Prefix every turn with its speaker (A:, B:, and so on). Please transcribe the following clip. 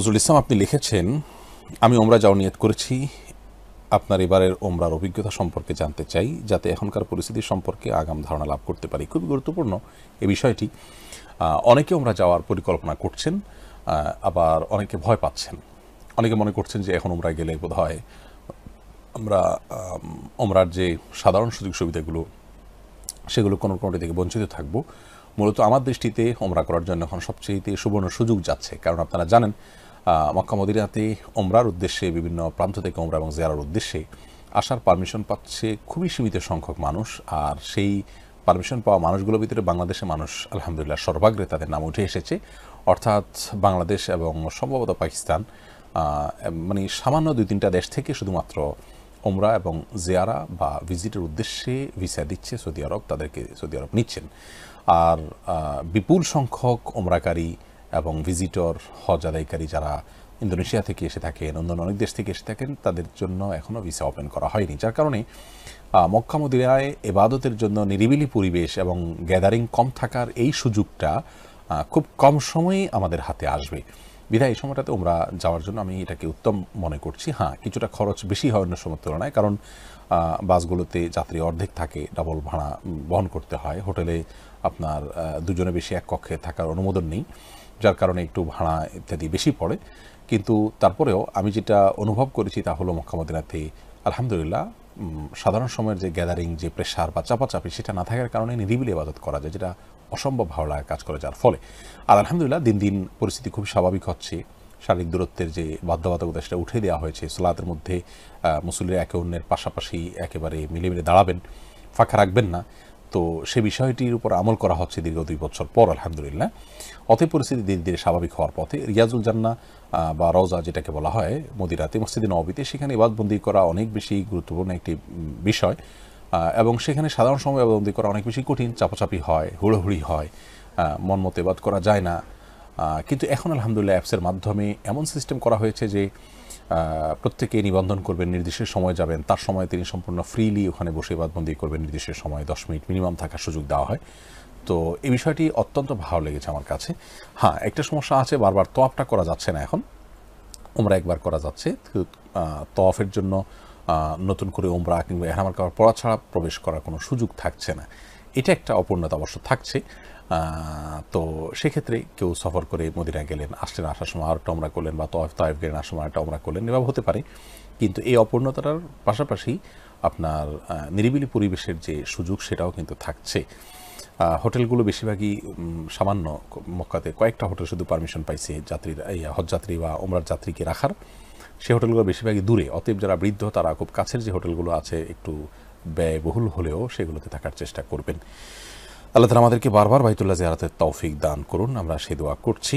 A: নজরুল ইসলাম আপনি লিখেছেন আমি ওমরা যাওয়া নিয়ত করেছি আপনার এবারের ওমরার অভিজ্ঞতা সম্পর্কে জানতে চাই যাতে এখনকার পরিস্থিতি সম্পর্কে আগাম ধারণা লাভ করতে পারি খুবই গুরুত্বপূর্ণ এ বিষয়টি অনেকে ওমরা যাওয়ার পরিকল্পনা করছেন আবার অনেকে ভয় পাচ্ছেন অনেকে মনে করছেন যে এখন ওমরা গেলে বোধ হয় আমরা ওমরার যে সাধারণ সুযোগ সুবিধাগুলো সেগুলো কোনো কোনোটি থেকে বঞ্চিত থাকব মূলত আমার দৃষ্টিতে ওমরা করার জন্য এখন সবচেয়ে সুবর্ণ সুযোগ যাচ্ছে কারণ আপনারা জানেন মক্কা মদিনাতে ওমরার উদ্দেশ্যে বিভিন্ন প্রান্ত থেকে ওমরা এবং জেরার উদ্দেশ্যে আসার পারমিশন পাচ্ছে খুবই সীমিত সংখ্যক মানুষ আর সেই পারমিশন পাওয়া মানুষগুলোর ভিতরে বাংলাদেশের মানুষ আলহামদুলিল্লাহ সর্বাগ্রে তাদের নাম উঠে এসেছে অর্থাৎ বাংলাদেশ এবং সম্ভবত পাকিস্তান মানে সামান্য দুই তিনটা দেশ থেকে শুধুমাত্র ওমরা এবং জিয়ারা বা ভিজিটের উদ্দেশ্যে ভিসা দিচ্ছে সৌদি আরব তাদেরকে সৌদি আরব নিচ্ছেন আর বিপুল সংখ্যক ওমরাকারী এবং ভিজিটর হজ আদায়কারী যারা ইন্দোনেশিয়া থেকে এসে থাকেন অন্যান্য অনেক দেশ থেকে এসে থাকেন তাদের জন্য এখনও ভিসা ওপেন করা হয়নি যার কারণে মক্কা মদিনায় এবাদতের জন্য নিরিবিলি পরিবেশ এবং গ্যাদারিং কম থাকার এই সুযোগটা খুব কম সময়ে আমাদের হাতে আসবে বিধায় এই সময়টাতে ওমরা যাওয়ার জন্য আমি এটাকে উত্তম মনে করছি হ্যাঁ কিছুটা খরচ বেশি হয় অন্য সময় তুলনায় কারণ বাসগুলোতে যাত্রী অর্ধেক থাকে ডবল ভাড়া বহন করতে হয় হোটেলে আপনার দুজনে বেশি এক কক্ষে থাকার অনুমোদন নেই যার কারণে একটু ভাড়া ইত্যাদি বেশি পড়ে কিন্তু তারপরেও আমি যেটা অনুভব করেছি তা হলো মক্কামদিনাতে আলহামদুলিল্লাহ সাধারণ সময়ের যে গ্যাদারিং যে প্রেশার বা চাপাচাপি সেটা না থাকার কারণে নিরিবিলি ইবাদত করা যায় যেটা অসম্ভব ভালো লাগা কাজ করে যার ফলে আর আলহামদুলিল্লাহ দিন দিন পরিস্থিতি খুব স্বাভাবিক হচ্ছে শারীরিক দূরত্বের যে বাধ্যবাধকতা সেটা উঠে দেওয়া হয়েছে সোলাতের মধ্যে মুসল্লিরা একে অন্যের পাশাপাশি একেবারে মিলে মিলে দাঁড়াবেন ফাঁকা রাখবেন না তো সে বিষয়টির উপর আমল করা হচ্ছে দীর্ঘ দুই বছর পর আলহামদুলিল্লাহ অতএব পরিস্থিতি ধীরে ধীরে স্বাভাবিক হওয়ার পথে রিয়াজুল জান্না বা রজা যেটাকে বলা হয় মদিরাতে মসজিদ নবীতে সেখানে ইবাদবন্দি করা অনেক বেশি গুরুত্বপূর্ণ একটি বিষয় এবং সেখানে সাধারণ সময় ইবাদবন্দি করা অনেক বেশি কঠিন চাপাচাপি হয় হুড়োহুড়ি হয় মন মতো ইবাদ করা যায় না কিন্তু এখন আলহামদুলিল্লাহ অ্যাপসের মাধ্যমে এমন সিস্টেম করা হয়েছে যে প্রত্যেকে নিবন্ধন করবেন নির্দিষ্ট সময় যাবেন তার সময় তিনি সম্পূর্ণ ফ্রিলি ওখানে বসে বাদবন্দি করবেন নির্দিষ্ট সময় দশ মিনিট মিনিমাম থাকার সুযোগ দেওয়া হয় তো এই বিষয়টি অত্যন্ত ভালো লেগেছে আমার কাছে হ্যাঁ একটা সমস্যা আছে বারবার তোয়াপটা করা যাচ্ছে না এখন ওমরা একবার করা যাচ্ছে তফের জন্য নতুন করে ওমরা কিংবা এহামার কাবার পড়া ছাড়া প্রবেশ করার কোনো সুযোগ থাকছে না এটা একটা অপূর্ণতা অবশ্য থাকছে তো সেক্ষেত্রে কেউ সফর করে মদিনা গেলেন আসলেন আসার সময় আর টমরা করলেন বা তয়েফ তয়েফ গেলেন আসার সময় টমরা করলেন এভাবে হতে পারে কিন্তু এই অপূর্ণতার পাশাপাশি আপনার নিরিবিলি পরিবেশের যে সুযোগ সেটাও কিন্তু থাকছে হোটেলগুলো বেশিরভাগই সামান্য মক্কাতে কয়েকটা হোটেল শুধু পারমিশন পাইছে যাত্রীরা এই হজযাত্রী বা ওমরার যাত্রীকে রাখার সে হোটেলগুলো বেশিরভাগই দূরে অতএব যারা বৃদ্ধ তারা খুব কাছের যে হোটেলগুলো আছে একটু ব্যয়বহুল হলেও সেগুলোতে থাকার চেষ্টা করবেন আল্লাহ তালা আমাদেরকে বারবার বাইতুল্লাহ জিয়ারাতের তৌফিক দান করুন আমরা সে দোয়া করছি